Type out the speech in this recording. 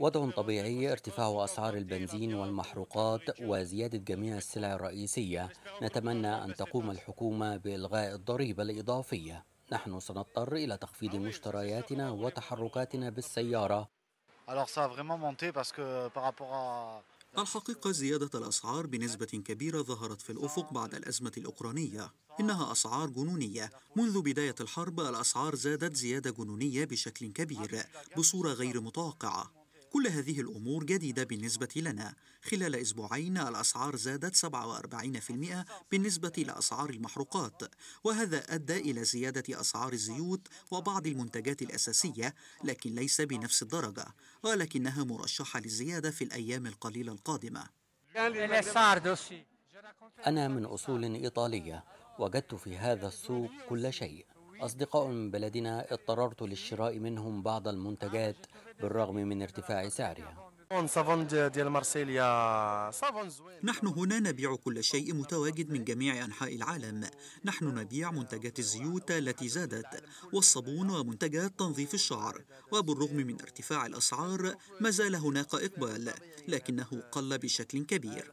وضع طبيعي ارتفاع أسعار البنزين والمحروقات وزيادة جميع السلع الرئيسية نتمنى أن تقوم الحكومة بإلغاء الضريبة الإضافية نحن سنضطر إلى تخفيض مشترياتنا وتحركاتنا بالسيارة الحقيقة زيادة الأسعار بنسبة كبيرة ظهرت في الأفق بعد الأزمة الأوكرانية إنها أسعار جنونية منذ بداية الحرب الأسعار زادت زيادة جنونية بشكل كبير بصورة غير متوقعة كل هذه الأمور جديدة بالنسبة لنا خلال أسبوعين الأسعار زادت 47% بالنسبة لأسعار المحروقات وهذا أدى إلى زيادة أسعار الزيوت وبعض المنتجات الأساسية لكن ليس بنفس الدرجة ولكنها مرشحة للزيادة في الأيام القليلة القادمة أنا من أصول إيطالية وجدت في هذا السوق كل شيء أصدقاء من بلدنا اضطررت للشراء منهم بعض المنتجات بالرغم من ارتفاع سعرها نحن هنا نبيع كل شيء متواجد من جميع انحاء العالم نحن نبيع منتجات الزيوت التي زادت والصابون ومنتجات تنظيف الشعر وبالرغم من ارتفاع الاسعار ما زال هناك اقبال لكنه قل بشكل كبير